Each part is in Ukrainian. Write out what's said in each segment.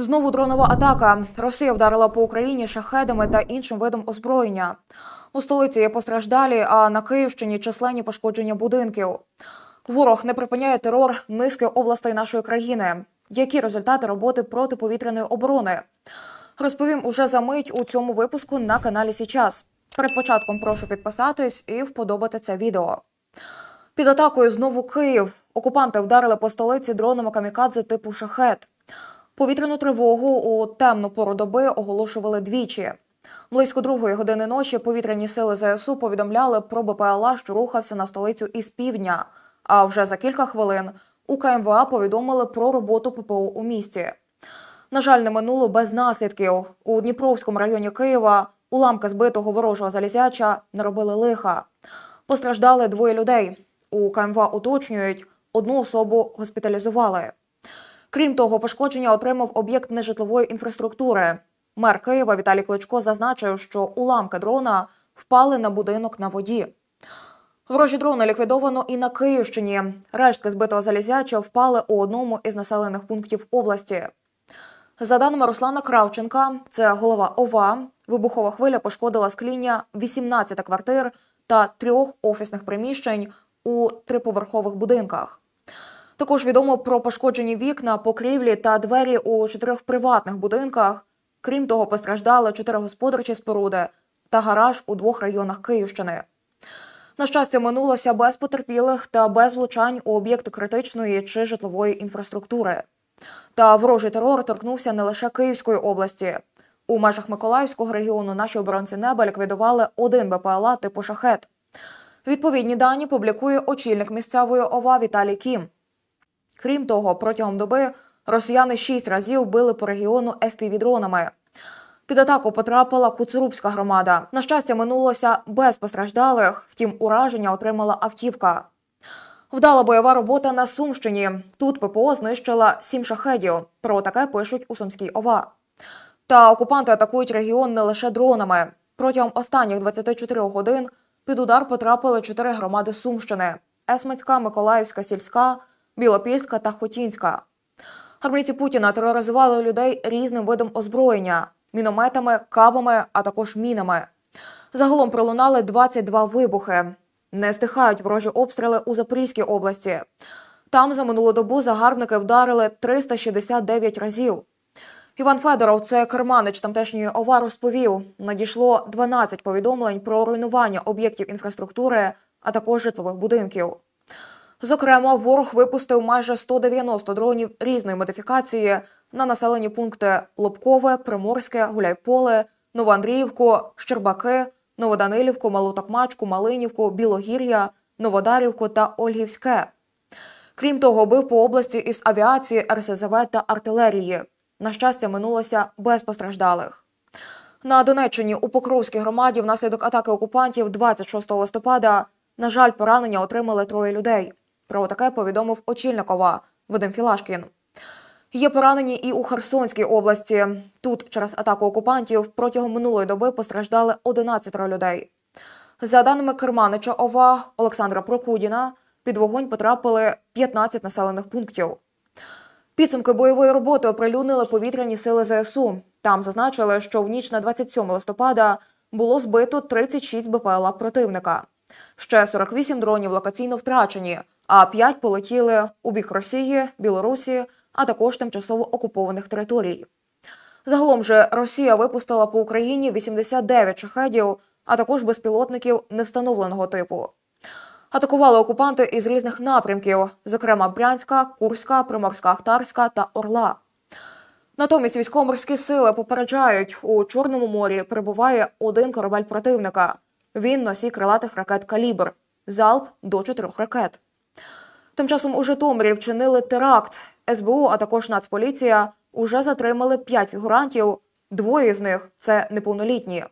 Знову дронова атака. Росія вдарила по Україні шахедами та іншим видом озброєння. У столиці є постраждалі, а на Київщині численні пошкодження будинків. Ворог не припиняє терор низки областей нашої країни. Які результати роботи протиповітряної оборони? Розповім уже за мить у цьому випуску на каналі Січас. Перед початком прошу підписатись і вподобати це відео. Під атакою знову Київ. Окупанти вдарили по столиці дронами камікадзе типу шахет. Повітряну тривогу у темну пору доби оголошували двічі. Близько другої години ночі повітряні сили ЗСУ повідомляли про БПЛА, що рухався на столицю із півдня. А вже за кілька хвилин у КМВА повідомили про роботу ППО у місті. На жаль, не минуло без наслідків. У Дніпровському районі Києва уламка збитого ворожого залізяча не робили лиха. Постраждали двоє людей. У КМВА уточнюють, одну особу госпіталізували. Крім того, пошкодження отримав об'єкт нежитлової інфраструктури. Мер Києва Віталій Кличко зазначив, що уламки дрона впали на будинок на воді. Ворожі дрони ліквідовано і на Київщині. Рештки збитого залізяча впали у одному із населених пунктів області. За даними Руслана Кравченка, це голова ОВА. Вибухова хвиля пошкодила скління 18 квартир та трьох офісних приміщень у триповерхових будинках. Також відомо про пошкоджені вікна, покрівлі та двері у чотирьох приватних будинках. Крім того, постраждали чотири господарчі споруди та гараж у двох районах Київщини. На щастя, минулося без потерпілих та без влучань у об'єкти критичної чи житлової інфраструктури. Та ворожий терор торкнувся не лише Київської області. У межах Миколаївського регіону наші оборонці неба ліквідували один БПЛА типу шахет. Відповідні дані публікує очільник місцевої ОВА Віталій Кім. Крім того, протягом доби росіяни шість разів били по регіону ФПВ-дронами. Під атаку потрапила Куцурубська громада. На щастя, минулося без постраждалих, втім, ураження отримала автівка. Вдала бойова робота на Сумщині. Тут ППО знищила сім шахедів. Про таке пишуть у Сумській ОВА. Та окупанти атакують регіон не лише дронами. Протягом останніх 24 годин під удар потрапили чотири громади Сумщини: Есмицька, Миколаївська, Сільська, Білопільська та Хотінська. Армійці Путіна тероризували людей різним видом озброєння мінометами, кабами, а також мінами. Загалом пролунали 22 вибухи. Не стихають ворожі обстріли у Запорізькій області. Там за минулу добу загарбники вдарили 369 разів. Іван Федоров, це керманич тамтешньої ОВА, розповів: надійшло 12 повідомлень про руйнування об'єктів інфраструктури, а також житлових будинків. Зокрема, ворог випустив майже 190 дронів різної модифікації на населені пункти Лобкове, Приморське, Гуляйполе, Новоандріївку, Щербаки, Новоданилівку, Малотокмачку, Малинівку, Білогір'я, Новодарівку та Ольгівське. Крім того, бив по області із авіації, РСЗВ та артилерії. На щастя, минулося без постраждалих. На Донеччині у Покровській громаді внаслідок атаки окупантів 26 листопада. На жаль, поранення отримали троє людей. Про таке повідомив очільникова Вадим Філашкін. Є поранені і у Херсонській області. Тут через атаку окупантів протягом минулої доби постраждали 11 людей. За даними Керманича Ова Олександра Прокудіна, під вогонь потрапили 15 населених пунктів. Підсумки бойової роботи оприлюднили повітряні сили ЗСУ. Там зазначили, що в ніч на 27 листопада було збито 36 БПЛА противника. Ще 48 дронів локаційно втрачені а п'ять полетіли у бік Росії, Білорусі, а також тимчасово окупованих територій. Загалом же Росія випустила по Україні 89 шахедів, а також безпілотників невстановленого типу. Атакували окупанти із різних напрямків, зокрема Брянська, Курська, Приморська, Ахтарська та Орла. Натомість військово-морські сили попереджають, у Чорному морі перебуває один корабель противника. Він носій крилатих ракет Калібр, залп до чотирьох ракет. Тим часом у Житомирі вчинили теракт. СБУ, а також Нацполіція уже затримали п'ять фігурантів. Двоє з них це неповнолітні.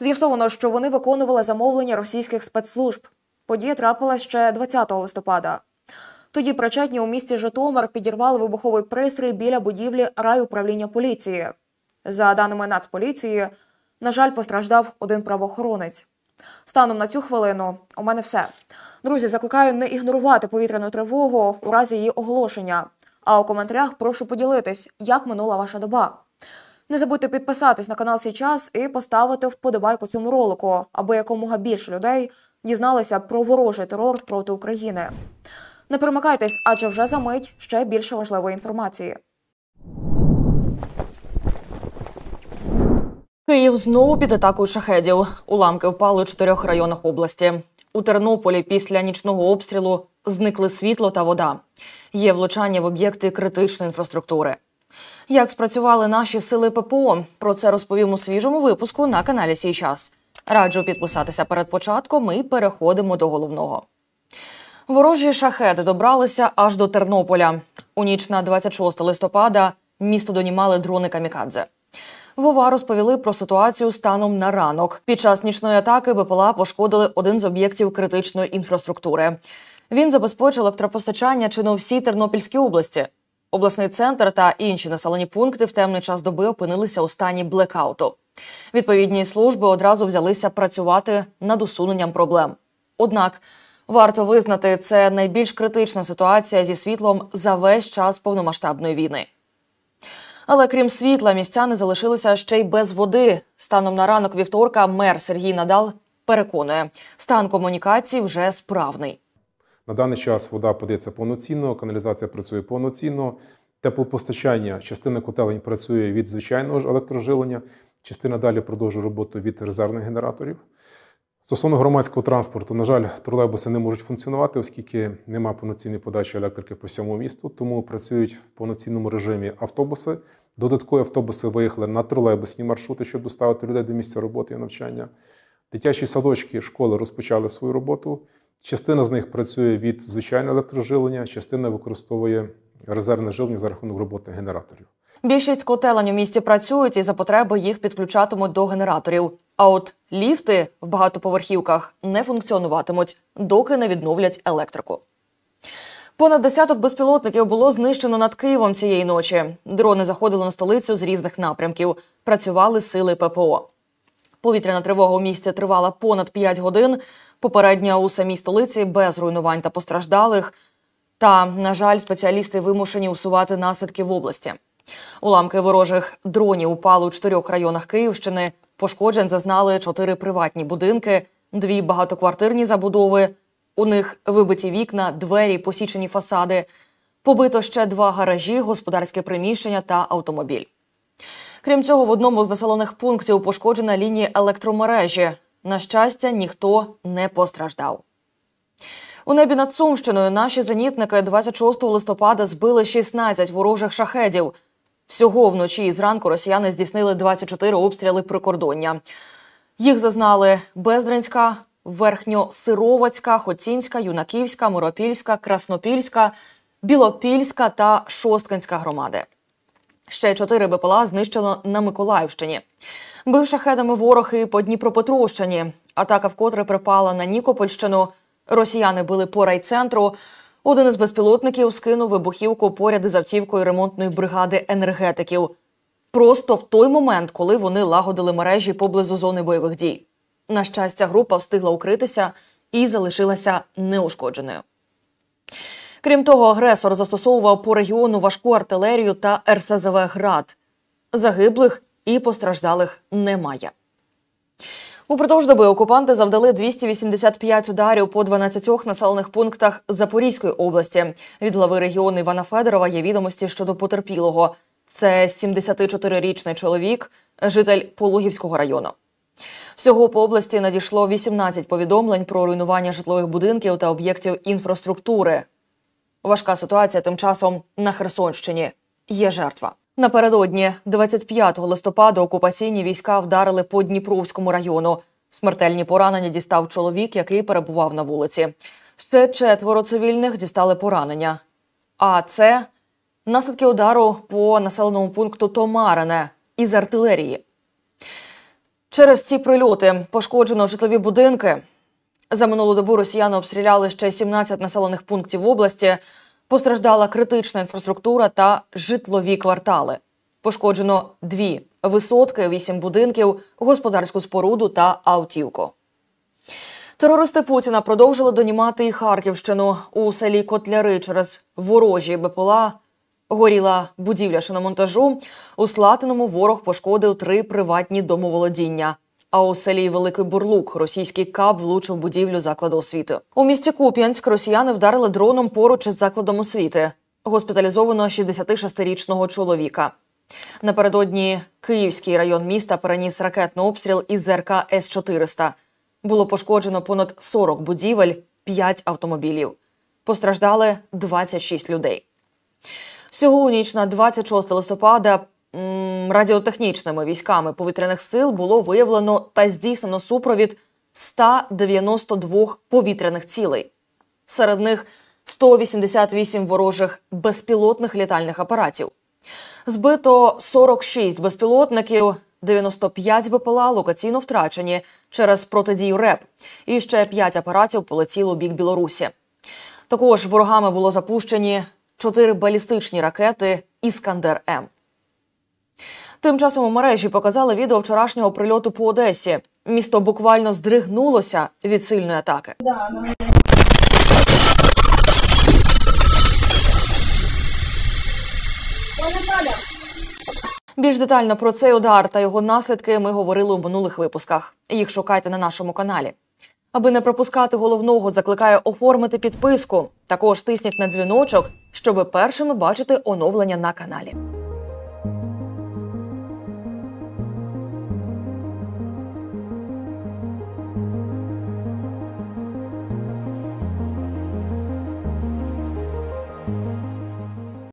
З'ясовано, що вони виконували замовлення російських спецслужб. Подія трапила ще 20 листопада. Тоді причетні у місті Житомир підірвали вибуховий пристрій біля будівлі райуправління поліції. За даними Нацполіції, на жаль, постраждав один правоохоронець. Станом на цю хвилину у мене все. Друзі, закликаю не ігнорувати повітряну тривогу у разі її оголошення. А у коментарях прошу поділитись, як минула ваша доба. Не забудьте підписатись на канал «Сій час» і поставити вподобайку цьому ролику, аби якомога більше людей дізналися про ворожий терор проти України. Не перемикайтесь, адже вже за мить ще більше важливої інформації. Київ ну знову під атакою шахедів. Уламки впали у чотирьох районах області. У Тернополі після нічного обстрілу зникли світло та вода. Є влучання в об'єкти критичної інфраструктури. Як спрацювали наші сили ППО? Про це розповім у свіжому випуску на каналі Сій час. Раджу підписатися перед початком. і переходимо до головного. Ворожі шахеди добралися аж до Тернополя. У ніч на 26 листопада місто донімали дрони камікадзе. В ОВА розповіли про ситуацію станом на ранок. Під час нічної атаки БПЛА пошкодили один з об'єктів критичної інфраструктури. Він забезпечив електропостачання чи всі у Тернопільській області. Обласний центр та інші населені пункти в темний час доби опинилися у стані блекауту. Відповідні служби одразу взялися працювати над усуненням проблем. Однак варто визнати, це найбільш критична ситуація зі світлом за весь час повномасштабної війни. Але крім світла, містяни залишилися ще й без води. Станом на ранок вівторка мер Сергій Надал переконує, стан комунікацій вже справний. На даний час вода подається повноцінно, каналізація працює повноцінно. Теплопостачання, частина котелень працює від звичайного ж електрожилення, частина далі продовжує роботу від резервних генераторів. Стосовно громадського транспорту, на жаль, тролейбуси не можуть функціонувати, оскільки немає повноцінної подачі електрики по всьому місту, тому працюють в повноцінному режимі автобуси. Додаткові автобуси виїхали на тролейбусні маршрути, щоб доставити людей до місця роботи і навчання. Дитячі садочки школи розпочали свою роботу. Частина з них працює від звичайного електроживлення, частина використовує резервне живлення за рахунок роботи генераторів. Більшість котелень у місті працюють і за потреби їх підключатимуть до генераторів. А от ліфти в багатоповерхівках не функціонуватимуть, доки не відновлять електрику. Понад десяток безпілотників було знищено над Києвом цієї ночі. Дрони заходили на столицю з різних напрямків. Працювали сили ППО. Повітряна тривога у місті тривала понад 5 годин. Попередня у самій столиці без руйнувань та постраждалих. Та, на жаль, спеціалісти вимушені усувати наслідки в області. Уламки ворожих дронів упали у чотирьох районах Київщини. Пошкоджень зазнали чотири приватні будинки, дві багатоквартирні забудови. У них вибиті вікна, двері, посічені фасади. Побито ще два гаражі, господарське приміщення та автомобіль. Крім цього, в одному з населених пунктів пошкоджена лінія електромережі. На щастя, ніхто не постраждав. У небі над Сумщиною наші зенітники 26 листопада збили 16 ворожих шахедів. Всього вночі і зранку росіяни здійснили 24 обстріли прикордоння. Їх зазнали Бездринська, Верхньосировацька, Хотінська, Юнаківська, Миропільська, Краснопільська, Білопільська та Шостканська громади. Ще чотири БПЛА знищено на Миколаївщині. Бив шахедами ворог і по Дніпропетровщині. Атака вкотре припала на Нікопольщину. Росіяни били по райцентру. Один із безпілотників скинув вибухівку поряд із автівкою ремонтної бригади енергетиків. Просто в той момент, коли вони лагодили мережі поблизу зони бойових дій. На щастя, група встигла укритися і залишилася неушкодженою. Крім того, агресор застосовував по регіону важку артилерію та РСЗВ град. Загиблих і постраждалих немає. Упродовж доби окупанти завдали 285 ударів по 12 населених пунктах Запорізької області. Від глави регіону Івана Федорова є відомості щодо потерпілого. Це 74-річний чоловік, житель Пологівського району. Всього по області надійшло 18 повідомлень про руйнування житлових будинків та об'єктів інфраструктури. Важка ситуація тим часом на Херсонщині. Є жертва. Напередодні 25 листопада окупаційні війська вдарили по Дніпровському району. Смертельні поранення дістав чоловік, який перебував на вулиці. Ще четверо цивільних дістали поранення. А це наслідки удару по населеному пункту Томарине із артилерії. Через ці прильоти пошкоджено житлові будинки. За минулу добу росіяни обстріляли ще 17 населених пунктів області. Постраждала критична інфраструктура та житлові квартали. Пошкоджено дві висотки, вісім будинків, господарську споруду та автівку. Терористи Путіна продовжили донімати і Харківщину у селі Котляри через ворожі БПЛА. Горіла будівля шиномонтажу. У Слатиному ворог пошкодив три приватні домоволодіння. А у селі Великий Бурлук російський кап влучив будівлю закладу освіти. У місті Куп'янськ росіяни вдарили дроном поруч із закладом освіти. Госпіталізовано 66-річного чоловіка. Напередодні Київський район міста переніс ракетний обстріл із ЗРК С-400. Було пошкоджено понад 40 будівель, 5 автомобілів. Постраждали 26 людей. Всього у ніч на 26 листопада радіотехнічними військами повітряних сил було виявлено та здійснено супровід 192 повітряних цілей. Серед них 188 ворожих безпілотних літальних апаратів. Збито 46 безпілотників, 95 БПЛА локаційно втрачені через протидію РЕП. І ще 5 апаратів полетіло у бік Білорусі. Також ворогами було запущені 4 балістичні ракети Іскандер М. Тим часом у мережі показали відео вчорашнього прильоту по Одесі. Місто буквально здригнулося від сильної атаки. Більш детально про цей удар та його наслідки ми говорили у минулих випусках. Їх шукайте на нашому каналі. Аби не пропускати головного, закликає оформити підписку. Також тисніть на дзвіночок, щоби першими бачити оновлення на каналі.